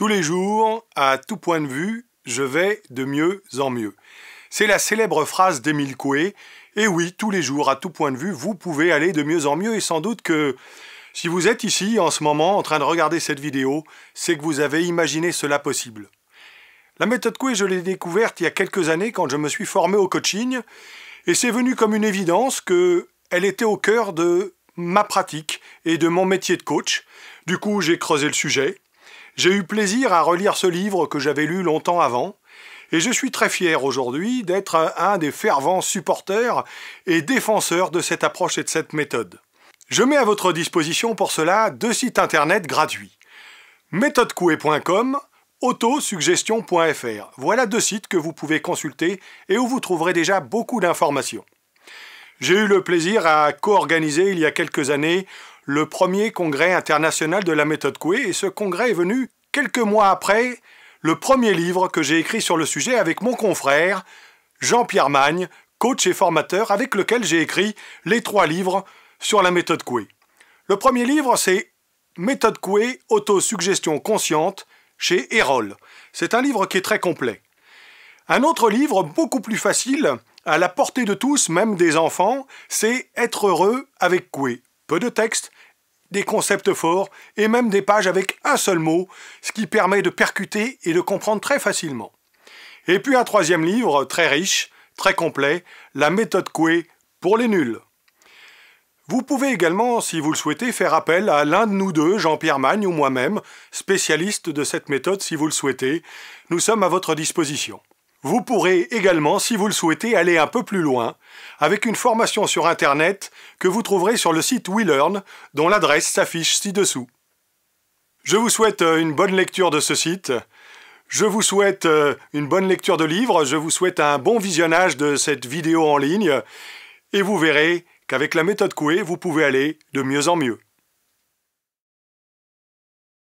Tous les jours, à tout point de vue, je vais de mieux en mieux. C'est la célèbre phrase d'Émile Coué. Et oui, tous les jours, à tout point de vue, vous pouvez aller de mieux en mieux. Et sans doute que si vous êtes ici en ce moment en train de regarder cette vidéo, c'est que vous avez imaginé cela possible. La méthode Coué, je l'ai découverte il y a quelques années quand je me suis formé au coaching. Et c'est venu comme une évidence qu'elle était au cœur de ma pratique et de mon métier de coach. Du coup, j'ai creusé le sujet. J'ai eu plaisir à relire ce livre que j'avais lu longtemps avant, et je suis très fier aujourd'hui d'être un des fervents supporters et défenseurs de cette approche et de cette méthode. Je mets à votre disposition pour cela deux sites internet gratuits. méthodecoué.com, autosuggestion.fr. Voilà deux sites que vous pouvez consulter et où vous trouverez déjà beaucoup d'informations. J'ai eu le plaisir à co-organiser il y a quelques années le premier congrès international de la méthode Coué et ce congrès est venu quelques mois après, le premier livre que j'ai écrit sur le sujet avec mon confrère, Jean-Pierre Magne, coach et formateur, avec lequel j'ai écrit les trois livres sur la méthode Coué. Le premier livre, c'est Méthode Coué, autosuggestion consciente, chez Erol. C'est un livre qui est très complet. Un autre livre beaucoup plus facile, à la portée de tous, même des enfants, c'est Être heureux avec Coué. Peu de texte des concepts forts et même des pages avec un seul mot, ce qui permet de percuter et de comprendre très facilement. Et puis un troisième livre, très riche, très complet, La méthode Coué pour les nuls. Vous pouvez également, si vous le souhaitez, faire appel à l'un de nous deux, Jean-Pierre Magne ou moi-même, spécialiste de cette méthode si vous le souhaitez. Nous sommes à votre disposition. Vous pourrez également, si vous le souhaitez, aller un peu plus loin avec une formation sur Internet que vous trouverez sur le site WeLearn dont l'adresse s'affiche ci-dessous. Je vous souhaite euh, une bonne lecture de ce site. Je vous souhaite euh, une bonne lecture de livres. Je vous souhaite un bon visionnage de cette vidéo en ligne. Et vous verrez qu'avec la méthode Coué, vous pouvez aller de mieux en mieux.